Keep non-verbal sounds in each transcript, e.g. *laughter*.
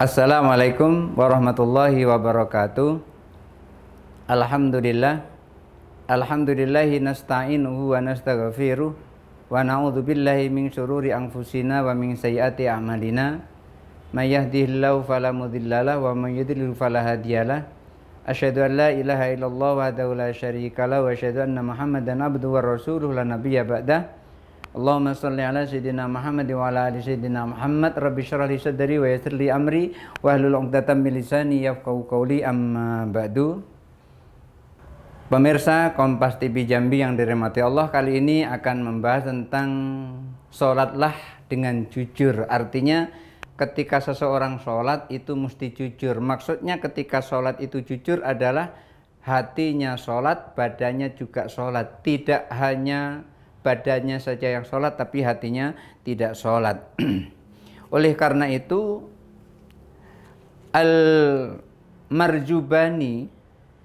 Assalamualaikum warahmatullahi wabarakatuh. Alhamdulillah. Alhamdulillahi nasta'inuhu wa nastaghfiruh wa na'udzu billahi min syururi anfusina wa min sayyiati a'malina. May yahdihillahu fala mudhillalah wa may yudlil fala hadiyalah. Asyhadu an la ilaha illallah wa la syarikalah wa asyhadu anna Muhammadan abduhu wa rasuluhu la nabiyya ba'dah. Allahumma salli ala sayyidina Muhammad wa ala ali sayyidina Muhammad rabbi syurah li sadri wa yasir li amri wa hlul 'uqdatam min lisani qawli amma ba'du Pemirsa Kompas TV Jambi yang dirahmati Allah kali ini akan membahas tentang sholatlah dengan jujur artinya ketika seseorang sholat itu mesti jujur maksudnya ketika sholat itu jujur adalah hatinya sholat badannya juga sholat tidak hanya badannya saja yang sholat tapi hatinya tidak sholat. *clears throat* Oleh karena itu Al Marjubani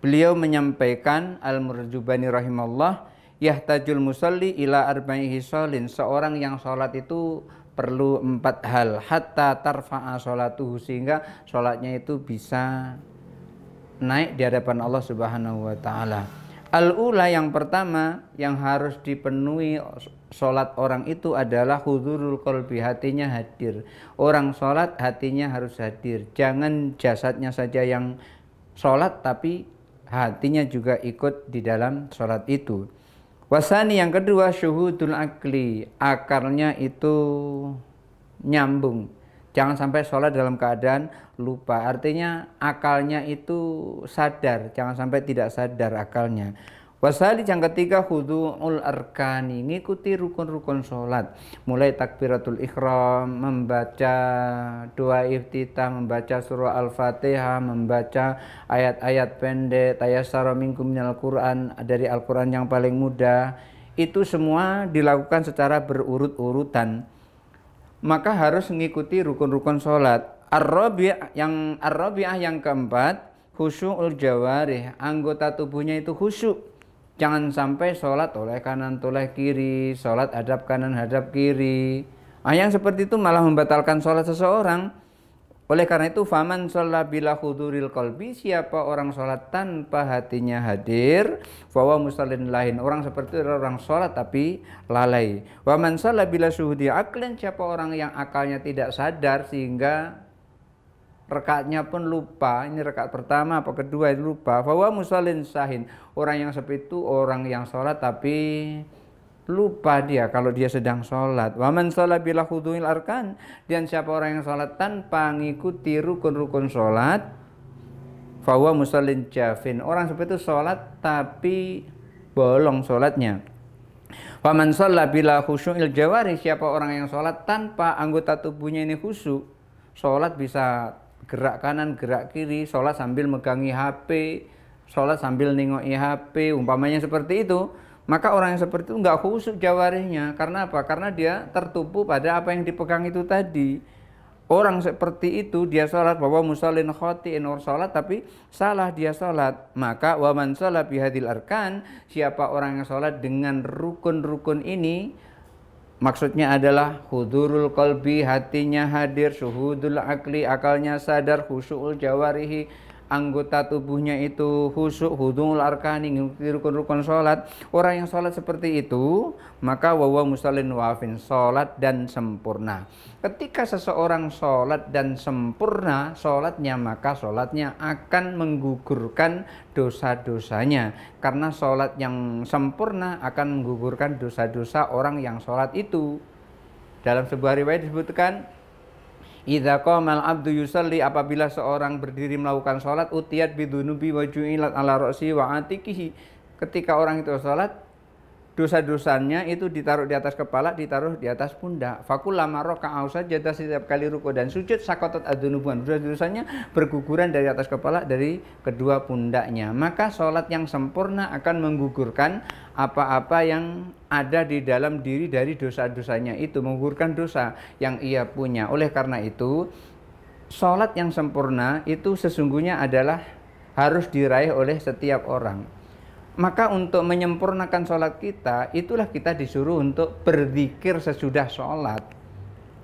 beliau menyampaikan Al Marjubani rahimallah yahtajul musalli ila arba'i sholin seorang yang sholat itu perlu empat hal hatta tarfa'a sholatuhu sehingga sholatnya itu bisa naik di hadapan Allah Subhanahu wa taala. Al-ula yang pertama yang harus dipenuhi sholat orang itu adalah hudurul kolbi, hatinya hadir. Orang sholat hatinya harus hadir. Jangan jasadnya saja yang sholat tapi hatinya juga ikut di dalam sholat itu. Wasani yang kedua syuhudul akli, akarnya itu nyambung. Jangan sampai sholat dalam keadaan lupa. Artinya akalnya itu sadar. Jangan sampai tidak sadar akalnya. Wasali yang ketiga hudu'ul arkani ngikuti rukun-rukun sholat mulai takbiratul ikhram membaca doa iftitah membaca surah al-fatihah membaca ayat-ayat pendek Tayasara minggu minyal quran dari al-quran yang paling mudah itu semua dilakukan secara berurut-urutan maka harus mengikuti rukun-rukun sholat. Ar-rabi'ah yang ar yang keempat khusyul jawarih, anggota tubuhnya itu khusyuk. Jangan sampai sholat oleh kanan toleh kiri, sholat hadap kanan hadap kiri. Ah, yang seperti itu malah membatalkan sholat seseorang. Oleh karena itu faman sholat bila huduril kolbi siapa orang sholat tanpa hatinya hadir fawa musallin lain orang seperti orang sholat tapi lalai. Waman sholat bila suhudi aklen siapa orang yang akalnya tidak sadar sehingga rekatnya pun lupa ini rekat pertama apa kedua itu lupa fawa musallin sahin orang yang seperti itu orang yang sholat tapi lupa dia kalau dia sedang sholat. Waman sholat bila khuduil arkan. Dan siapa orang yang sholat tanpa mengikuti rukun-rukun sholat. Fawa musallin jafin. Orang seperti itu sholat tapi bolong sholatnya. Waman sholat bila khusyu'il jawari. Siapa orang yang sholat tanpa anggota tubuhnya ini khusyuk. Sholat bisa gerak kanan, gerak kiri. Sholat sambil megangi HP. Sholat sambil nengok HP. Umpamanya seperti itu maka orang yang seperti itu nggak khusyuk jawarinya Karena apa? Karena dia tertumpu pada apa yang dipegang itu tadi. Orang seperti itu dia sholat bahwa musallin khoti or sholat tapi salah dia sholat. Maka waman sholat bihadil arkan siapa orang yang sholat dengan rukun-rukun ini Maksudnya adalah hudurul kolbi, hatinya hadir, suhudul akli, akalnya sadar, khusyul jawarihi, anggota tubuhnya itu husuk hudungul arkani ngikuti rukun-rukun salat orang yang salat seperti itu maka wawa musallin wafin salat dan sempurna ketika seseorang salat dan sempurna salatnya maka salatnya akan menggugurkan dosa-dosanya karena salat yang sempurna akan menggugurkan dosa-dosa orang yang salat itu dalam sebuah riwayat disebutkan Idza al abdu yusalli apabila seorang berdiri melakukan salat utiyat bidunubi wa ju'ilat ala ra'si wa atikihi. Ketika orang itu salat dosa-dosanya itu ditaruh di atas kepala, ditaruh di atas pundak. Fakulama raka'a sajada setiap kali ruku dan sujud sakotat adunubuan. Dosa-dosanya berguguran dari atas kepala dari kedua pundaknya. Maka salat yang sempurna akan menggugurkan apa-apa yang ada di dalam diri dari dosa-dosanya itu menggugurkan dosa yang ia punya. Oleh karena itu, sholat yang sempurna itu sesungguhnya adalah harus diraih oleh setiap orang. Maka untuk menyempurnakan sholat kita, itulah kita disuruh untuk berzikir sesudah sholat.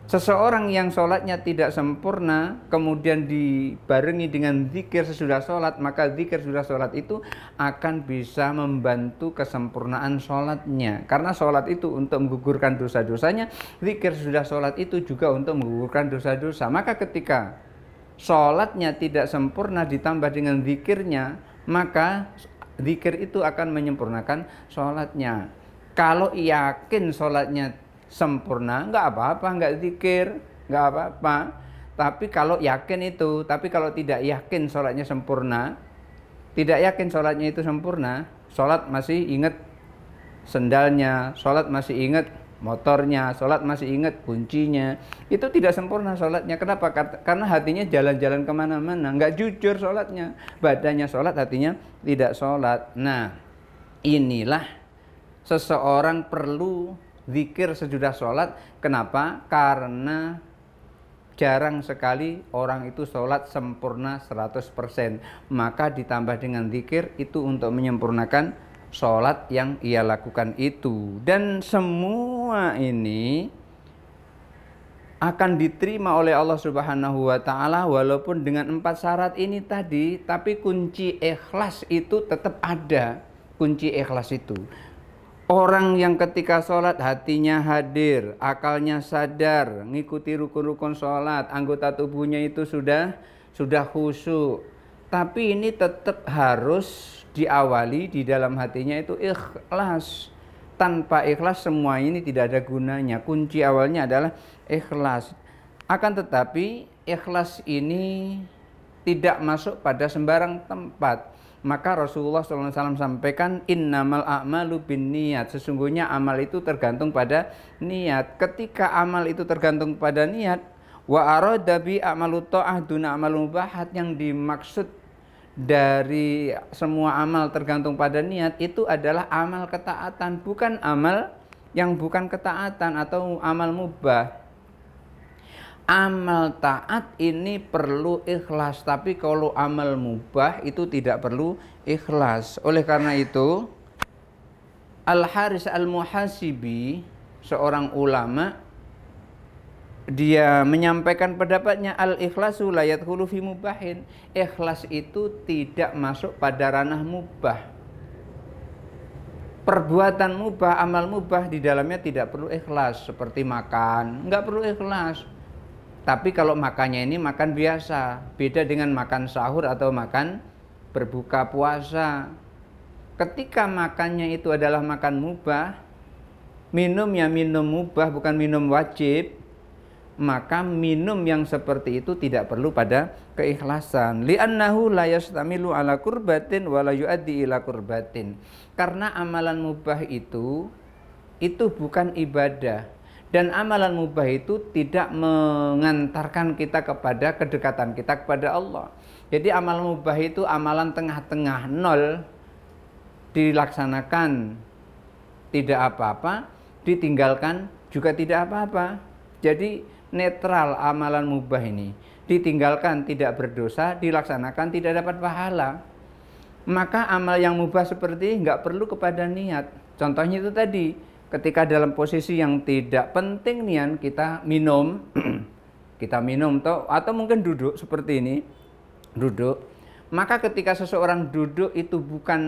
Seseorang yang sholatnya tidak sempurna, kemudian dibarengi dengan zikir sesudah sholat, maka zikir sesudah sholat itu akan bisa membantu kesempurnaan sholatnya. Karena sholat itu untuk menggugurkan dosa-dosanya, zikir sesudah sholat itu juga untuk menggugurkan dosa-dosa. Maka ketika sholatnya tidak sempurna ditambah dengan zikirnya, maka zikir itu akan menyempurnakan sholatnya. Kalau yakin sholatnya sempurna nggak apa-apa nggak zikir nggak apa-apa tapi kalau yakin itu tapi kalau tidak yakin sholatnya sempurna tidak yakin sholatnya itu sempurna sholat masih ingat sendalnya sholat masih ingat motornya, sholat masih ingat kuncinya. Itu tidak sempurna sholatnya. Kenapa? Karena hatinya jalan-jalan kemana-mana. Nggak jujur sholatnya. Badannya sholat, hatinya tidak sholat. Nah, inilah seseorang perlu zikir sejuta sholat. Kenapa? Karena jarang sekali orang itu sholat sempurna 100%. Maka ditambah dengan zikir itu untuk menyempurnakan sholat yang ia lakukan itu. Dan semua ini akan diterima oleh Allah Subhanahu wa taala walaupun dengan empat syarat ini tadi tapi kunci ikhlas itu tetap ada kunci ikhlas itu Orang yang ketika sholat hatinya hadir, akalnya sadar, ngikuti rukun-rukun sholat, anggota tubuhnya itu sudah sudah khusyuk. Tapi ini tetap harus diawali di dalam hatinya itu ikhlas. Tanpa ikhlas semua ini tidak ada gunanya. Kunci awalnya adalah ikhlas. Akan tetapi ikhlas ini tidak masuk pada sembarang tempat maka Rasulullah SAW sampaikan innamal a'malu bin niat sesungguhnya amal itu tergantung pada niat ketika amal itu tergantung pada niat wa arada bi amalu ta'ah duna amalu mubahat yang dimaksud dari semua amal tergantung pada niat itu adalah amal ketaatan bukan amal yang bukan ketaatan atau amal mubah amal taat ini perlu ikhlas, tapi kalau amal mubah itu tidak perlu ikhlas. Oleh karena itu, Al Haris Al Muhasibi, seorang ulama, dia menyampaikan pendapatnya al ikhlasu layat hulu fi mubahin. Ikhlas itu tidak masuk pada ranah mubah. Perbuatan mubah, amal mubah di dalamnya tidak perlu ikhlas seperti makan, nggak perlu ikhlas tapi kalau makannya ini makan biasa, beda dengan makan sahur atau makan berbuka puasa. Ketika makannya itu adalah makan mubah, minum ya minum mubah bukan minum wajib, maka minum yang seperti itu tidak perlu pada keikhlasan. Li'annahu la yastamilu ala kurbatin wa la yuaddi ila kurbatin. Karena amalan mubah itu itu bukan ibadah dan amalan mubah itu tidak mengantarkan kita kepada kedekatan kita kepada Allah. Jadi amalan mubah itu amalan tengah-tengah nol dilaksanakan tidak apa-apa, ditinggalkan juga tidak apa-apa. Jadi netral amalan mubah ini. Ditinggalkan tidak berdosa, dilaksanakan tidak dapat pahala. Maka amal yang mubah seperti nggak perlu kepada niat. Contohnya itu tadi, ketika dalam posisi yang tidak penting nian kita minum *clears throat* kita minum toh atau mungkin duduk seperti ini duduk maka ketika seseorang duduk itu bukan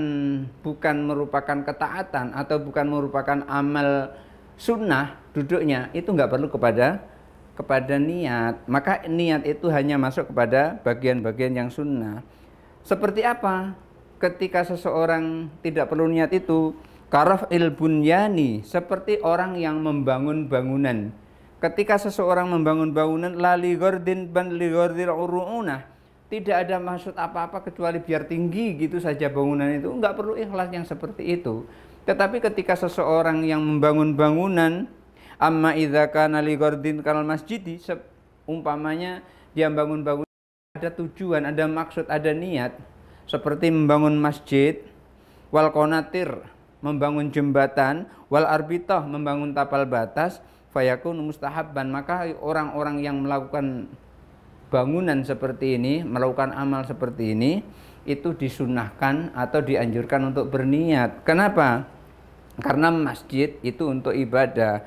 bukan merupakan ketaatan atau bukan merupakan amal sunnah duduknya itu nggak perlu kepada kepada niat maka niat itu hanya masuk kepada bagian-bagian yang sunnah seperti apa ketika seseorang tidak perlu niat itu Karaf il bunyani seperti orang yang membangun bangunan. Ketika seseorang membangun bangunan lali gordin ban li gordil tidak ada maksud apa-apa kecuali biar tinggi gitu saja bangunan itu Enggak perlu ikhlas yang seperti itu tetapi ketika seseorang yang membangun bangunan amma idza kana gordin kanal masjid umpamanya dia membangun bangunan ada tujuan ada maksud ada niat seperti membangun masjid wal konatir membangun jembatan wal arbitah membangun tapal batas fayakun mustahabban maka orang-orang yang melakukan bangunan seperti ini melakukan amal seperti ini itu disunahkan atau dianjurkan untuk berniat kenapa karena masjid itu untuk ibadah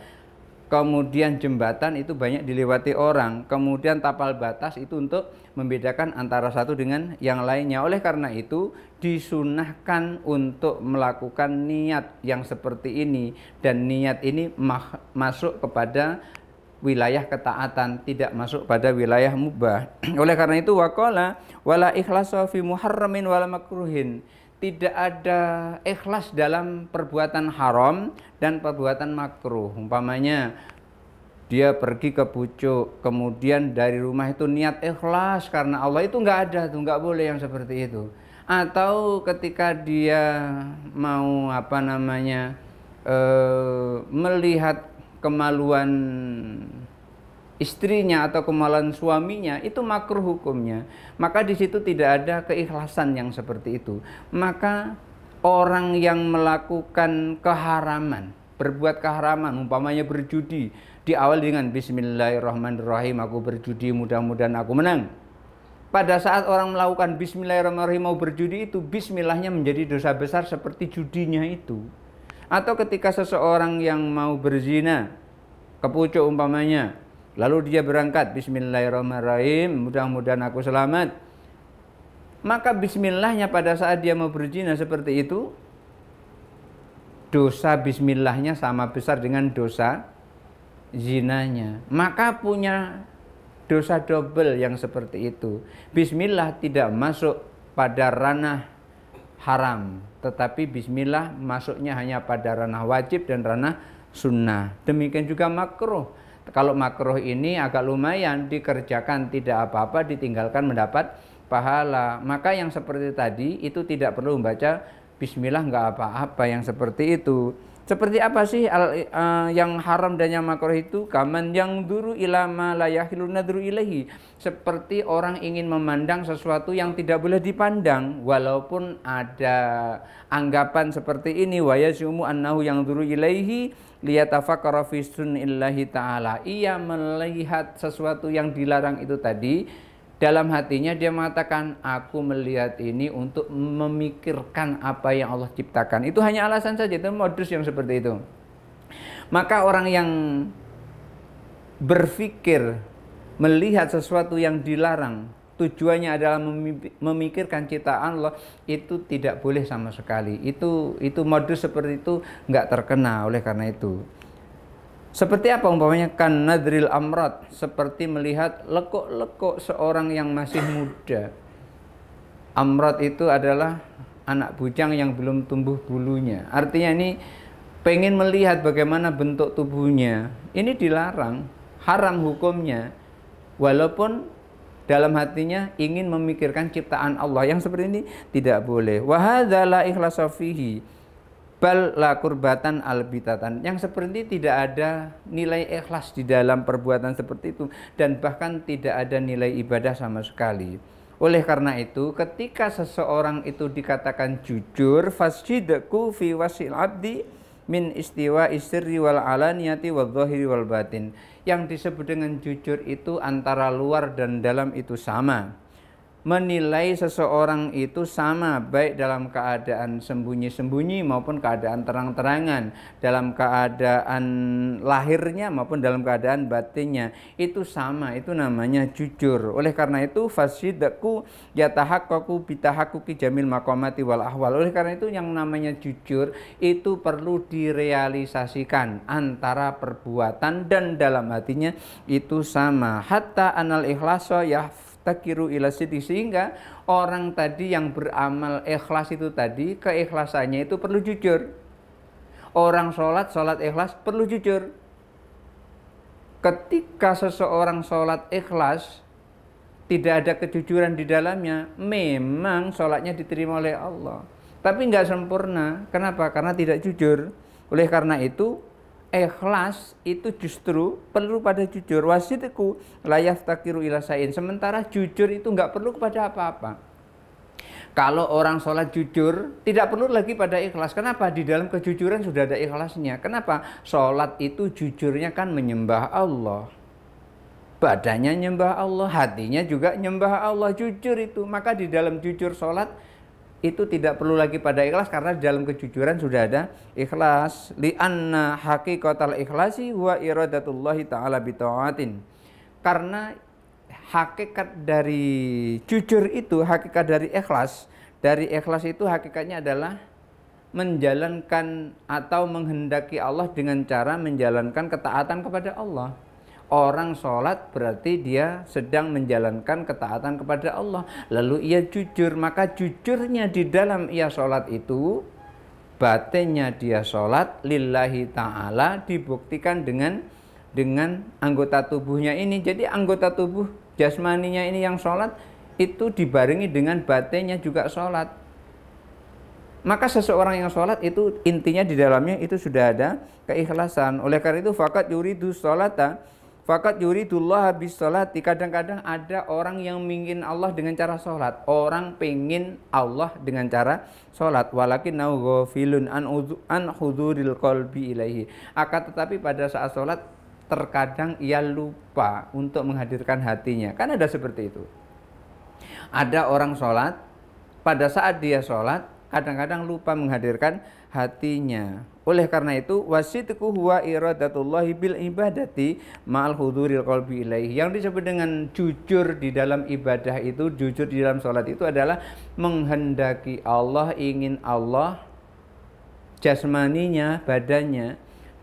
kemudian jembatan itu banyak dilewati orang, kemudian tapal batas itu untuk membedakan antara satu dengan yang lainnya. Oleh karena itu, disunahkan untuk melakukan niat yang seperti ini, dan niat ini masuk kepada wilayah ketaatan tidak masuk pada wilayah mubah. *clears throat* Oleh karena itu wakola wala ikhlasu muharramin wala makruhin tidak ada ikhlas dalam perbuatan haram dan perbuatan makruh. Umpamanya dia pergi ke pucuk, kemudian dari rumah itu niat ikhlas karena Allah itu nggak ada tuh, nggak boleh yang seperti itu. Atau ketika dia mau apa namanya e, melihat kemaluan istrinya atau kemaluan suaminya itu makruh hukumnya. Maka di situ tidak ada keikhlasan yang seperti itu. Maka orang yang melakukan keharaman, berbuat keharaman, umpamanya berjudi, di awal dengan bismillahirrahmanirrahim, aku berjudi, mudah-mudahan aku menang. Pada saat orang melakukan bismillahirrahmanirrahim mau berjudi itu bismillahnya menjadi dosa besar seperti judinya itu. Atau ketika seseorang yang mau berzina, kepucuk umpamanya, Lalu dia berangkat, Bismillahirrahmanirrahim, mudah-mudahan aku selamat. Maka Bismillahnya pada saat dia mau berzina seperti itu, dosa Bismillahnya sama besar dengan dosa zinanya. Maka punya dosa double yang seperti itu. Bismillah tidak masuk pada ranah haram, tetapi bismillah masuknya hanya pada ranah wajib dan ranah sunnah. Demikian juga makruh. Kalau makruh ini agak lumayan dikerjakan tidak apa-apa ditinggalkan mendapat pahala. Maka yang seperti tadi itu tidak perlu membaca bismillah nggak apa-apa yang seperti itu. Seperti apa sih al, uh, yang haram dan yang makruh itu? Kaman yang duru ilama layahilu nadru ilahi. Seperti orang ingin memandang sesuatu yang tidak boleh dipandang. Walaupun ada anggapan seperti ini. Wa yasumu annahu yang duru ilaihi liyatafakara illahi ta'ala. Ia melihat sesuatu yang dilarang itu tadi dalam hatinya dia mengatakan aku melihat ini untuk memikirkan apa yang Allah ciptakan itu hanya alasan saja itu modus yang seperti itu maka orang yang berpikir melihat sesuatu yang dilarang tujuannya adalah memikirkan ciptaan Allah itu tidak boleh sama sekali itu itu modus seperti itu nggak terkena oleh karena itu seperti apa umpamanya kan nadril amrat seperti melihat lekuk-lekuk seorang yang masih muda. Amrat itu adalah anak bujang yang belum tumbuh bulunya. Artinya ini pengen melihat bagaimana bentuk tubuhnya. Ini dilarang, haram hukumnya. Walaupun dalam hatinya ingin memikirkan ciptaan Allah yang seperti ini tidak boleh. Wahadalah ikhlasofihi bal la kurbatan albitatan yang seperti tidak ada nilai ikhlas di dalam perbuatan seperti itu dan bahkan tidak ada nilai ibadah sama sekali oleh karena itu ketika seseorang itu dikatakan jujur fasjidku fi wasil abdi min istiwa istirri wal alaniyati wal zahiri wal batin yang disebut dengan jujur itu antara luar dan dalam itu sama menilai seseorang itu sama baik dalam keadaan sembunyi-sembunyi maupun keadaan terang-terangan dalam keadaan lahirnya maupun dalam keadaan batinnya itu sama itu namanya jujur oleh karena itu fasidku ya tahakkaku bitahakuki jamil makomati wal ahwal oleh karena itu yang namanya jujur itu perlu direalisasikan antara perbuatan dan dalam hatinya itu sama hatta anal ikhlaso ya takiru ila siti sehingga orang tadi yang beramal ikhlas itu tadi keikhlasannya itu perlu jujur orang sholat sholat ikhlas perlu jujur ketika seseorang sholat ikhlas tidak ada kejujuran di dalamnya memang sholatnya diterima oleh Allah tapi nggak sempurna kenapa karena tidak jujur oleh karena itu ikhlas itu justru perlu pada jujur wasitku layaf takiru ilasain sementara jujur itu nggak perlu kepada apa-apa kalau orang sholat jujur tidak perlu lagi pada ikhlas kenapa di dalam kejujuran sudah ada ikhlasnya kenapa sholat itu jujurnya kan menyembah Allah badannya nyembah Allah hatinya juga nyembah Allah jujur itu maka di dalam jujur sholat itu tidak perlu lagi pada ikhlas karena di dalam kejujuran sudah ada ikhlas li anna haqiqatal ikhlasi wa iradatullahi taala bitaatin karena hakikat dari jujur itu hakikat dari ikhlas dari ikhlas itu hakikatnya adalah menjalankan atau menghendaki Allah dengan cara menjalankan ketaatan kepada Allah Orang sholat berarti dia sedang menjalankan ketaatan kepada Allah. Lalu ia jujur, maka jujurnya di dalam ia sholat itu, batinnya dia sholat lillahi ta'ala dibuktikan dengan dengan anggota tubuhnya ini. Jadi anggota tubuh jasmaninya ini yang sholat itu dibarengi dengan batinnya juga sholat. Maka seseorang yang sholat itu intinya di dalamnya itu sudah ada keikhlasan. Oleh karena itu fakat yuridu sholata Fakat yuridullah habis sholat. Kadang-kadang ada orang yang mingin Allah dengan cara sholat. Orang pengen Allah dengan cara sholat. Walakin filun an, an huduril kolbi ilahi. Akan tetapi pada saat sholat terkadang ia lupa untuk menghadirkan hatinya. Kan ada seperti itu. Ada orang sholat, pada saat dia sholat kadang-kadang lupa menghadirkan hatinya. Oleh karena itu wasitku huwa iradatullahi bil ibadati ma'al huduril qalbi ilaihi. Yang disebut dengan jujur di dalam ibadah itu, jujur di dalam solat itu adalah menghendaki Allah, ingin Allah jasmaninya, badannya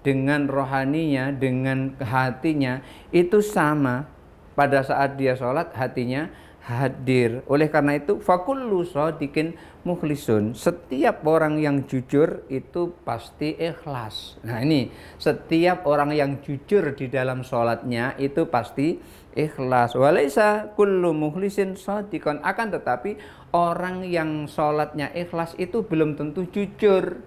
dengan rohaninya, dengan hatinya itu sama pada saat dia sholat hatinya hadir. Oleh karena itu, fakullu dikin mukhlisun. Setiap orang yang jujur itu pasti ikhlas. Nah, ini setiap orang yang jujur di dalam sholatnya itu pasti ikhlas. Walaysa kullu mukhlisin sadikon. Akan tetapi orang yang sholatnya ikhlas itu belum tentu jujur.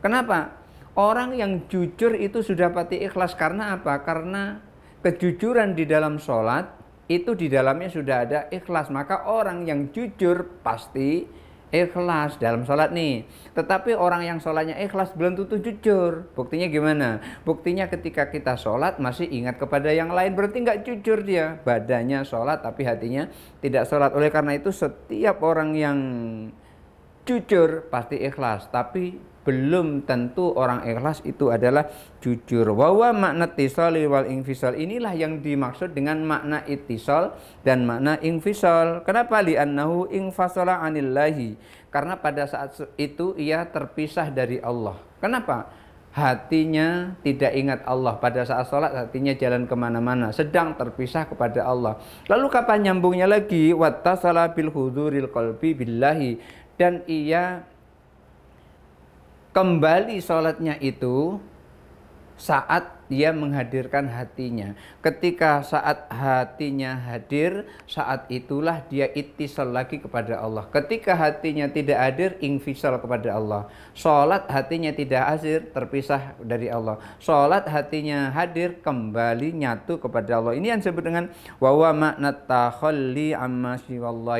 Kenapa? Orang yang jujur itu sudah pasti ikhlas karena apa? Karena kejujuran di dalam sholat itu di dalamnya sudah ada ikhlas. Maka orang yang jujur pasti ikhlas dalam sholat nih. Tetapi orang yang sholatnya ikhlas belum tentu jujur. Buktinya gimana? Buktinya ketika kita sholat masih ingat kepada yang lain. Berarti nggak jujur dia. Badannya sholat tapi hatinya tidak sholat. Oleh karena itu setiap orang yang jujur pasti ikhlas. Tapi belum tentu orang ikhlas itu adalah jujur. bahwa makna tisol wal invisal inilah yang dimaksud dengan makna itisol dan makna invisal. Kenapa li annahu infasala anillahi? Karena pada saat itu ia terpisah dari Allah. Kenapa? Hatinya tidak ingat Allah pada saat sholat hatinya jalan kemana-mana sedang terpisah kepada Allah. Lalu kapan nyambungnya lagi? Wattasala bil huduril qalbi billahi dan ia kembali sholatnya itu saat dia menghadirkan hatinya. Ketika saat hatinya hadir, saat itulah dia itisal lagi kepada Allah. Ketika hatinya tidak hadir, infisal kepada Allah. Sholat hatinya tidak hadir, terpisah dari Allah. Sholat hatinya hadir, kembali nyatu kepada Allah. Ini yang disebut dengan wawa makna takhalli amma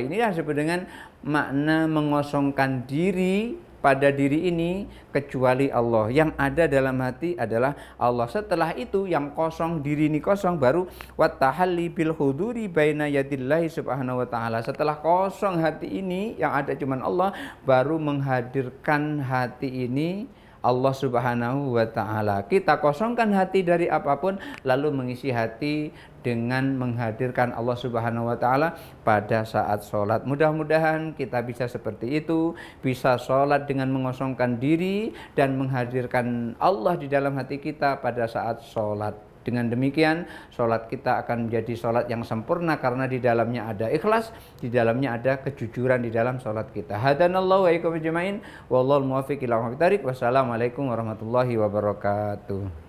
Ini yang disebut dengan makna mengosongkan diri pada diri ini kecuali Allah. Yang ada dalam hati adalah Allah. Setelah itu yang kosong diri ini kosong baru wattahalli bil huduri baina yadillahi subhanahu wa taala. Setelah kosong hati ini yang ada cuman Allah baru menghadirkan hati ini Allah Subhanahu wa taala. Kita kosongkan hati dari apapun lalu mengisi hati dengan menghadirkan Allah Subhanahu wa taala pada saat sholat. Mudah-mudahan kita bisa seperti itu, bisa sholat dengan mengosongkan diri dan menghadirkan Allah di dalam hati kita pada saat sholat. Dengan demikian, sholat kita akan menjadi sholat yang sempurna karena di dalamnya ada ikhlas, di dalamnya ada kejujuran di dalam sholat kita. Hadanallahu wa'alaikum Wassalamualaikum warahmatullahi wabarakatuh.